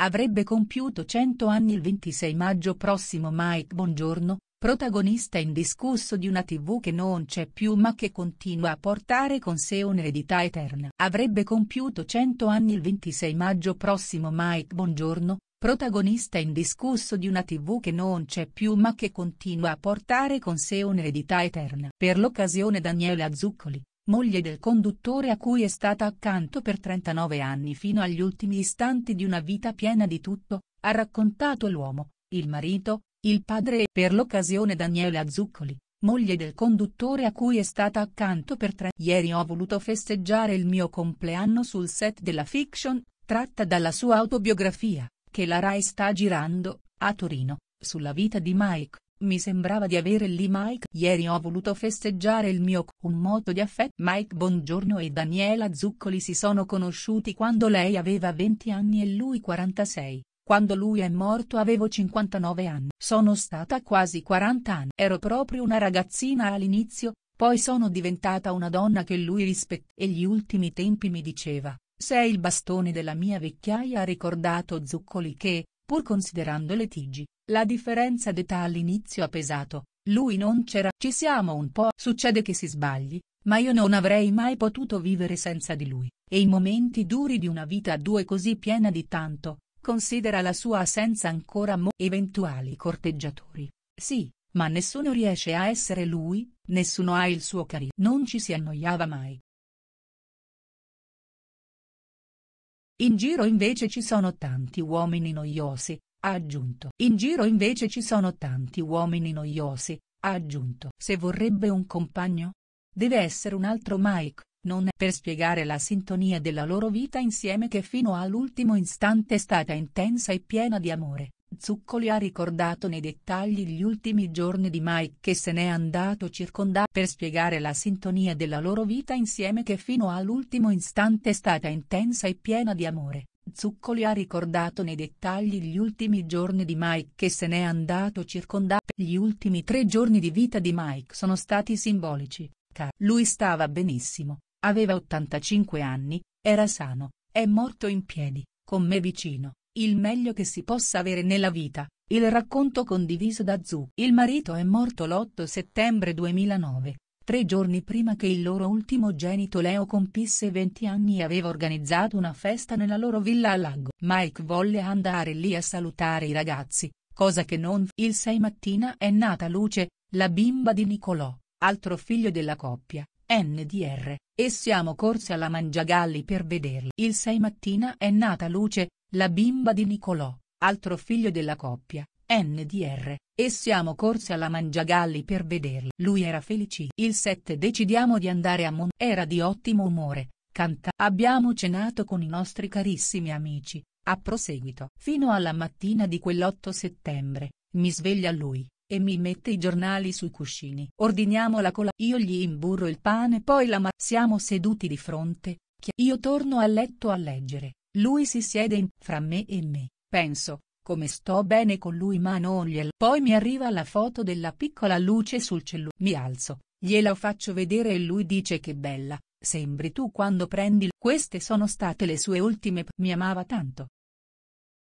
Avrebbe compiuto 100 anni il 26 maggio prossimo Mike Buongiorno, protagonista indiscusso di una tv che non c'è più ma che continua a portare con sé un'eredità eterna. Avrebbe compiuto 100 anni il 26 maggio prossimo Mike Buongiorno, protagonista indiscusso di una tv che non c'è più ma che continua a portare con sé un'eredità eterna. Per l'occasione Daniele Azzuccoli, moglie del conduttore a cui è stata accanto per 39 anni fino agli ultimi istanti di una vita piena di tutto, ha raccontato l'uomo, il marito, il padre e per l'occasione Daniela Zuccoli, moglie del conduttore a cui è stata accanto per tre. Ieri ho voluto festeggiare il mio compleanno sul set della fiction, tratta dalla sua autobiografia, che la RAI sta girando, a Torino, sulla vita di Mike, mi sembrava di avere lì Mike. Ieri ho voluto festeggiare il mio un moto di affetto. Mike buongiorno e Daniela Zuccoli si sono conosciuti quando lei aveva 20 anni e lui 46. Quando lui è morto avevo 59 anni. Sono stata quasi 40 anni. Ero proprio una ragazzina all'inizio, poi sono diventata una donna che lui rispetta. E gli ultimi tempi mi diceva, sei il bastone della mia vecchiaia ha ricordato Zuccoli che, Pur considerando le tigi. la differenza d'età all'inizio ha pesato, lui non c'era, ci siamo un po', succede che si sbagli, ma io non avrei mai potuto vivere senza di lui, e i momenti duri di una vita a due così piena di tanto, considera la sua assenza ancora mo eventuali corteggiatori. Sì, ma nessuno riesce a essere lui, nessuno ha il suo carisma. Non ci si annoiava mai, In giro invece ci sono tanti uomini noiosi, ha aggiunto. In giro invece ci sono tanti uomini noiosi, ha aggiunto. Se vorrebbe un compagno? Deve essere un altro Mike, non è per spiegare la sintonia della loro vita insieme che fino all'ultimo istante è stata intensa e piena di amore. Zuccoli ha ricordato nei dettagli gli ultimi giorni di Mike che se n'è andato circondato per spiegare la sintonia della loro vita insieme che fino all'ultimo istante è stata intensa e piena di amore. Zuccoli ha ricordato nei dettagli gli ultimi giorni di Mike che se n'è andato circondato. Gli ultimi tre giorni di vita di Mike sono stati simbolici. Lui stava benissimo, aveva 85 anni, era sano, è morto in piedi, con me vicino, il meglio che si possa avere nella vita, il racconto condiviso da Zu. Il marito è morto l'8 settembre 2009, tre giorni prima che il loro ultimo genito Leo compisse 20 anni e aveva organizzato una festa nella loro villa a lago. Mike volle andare lì a salutare i ragazzi, cosa che non Il 6 mattina è nata Luce, la bimba di Nicolò, altro figlio della coppia. NDR, e siamo corsi alla Mangiagalli per vederla. Il 6 mattina è nata Luce, la bimba di Nicolò, altro figlio della coppia, NDR, e siamo corsi alla Mangiagalli per vederla. Lui era felice. Il 7 decidiamo di andare a Mon. Era di ottimo umore, canta. Abbiamo cenato con i nostri carissimi amici, A proseguito. Fino alla mattina di quell'8 settembre, mi sveglia lui, e mi mette i giornali sui cuscini. Ordiniamo la cola. Io gli imburro il pane poi la ma... Siamo seduti di fronte, che io torno a letto a leggere. Lui si siede in, fra me e me, penso, come sto bene con lui ma non gliel. Poi mi arriva la foto della piccola luce sul cellulare. Mi alzo, gliela faccio vedere e lui dice che bella, sembri tu quando prendi. Queste sono state le sue ultime. Mi amava tanto,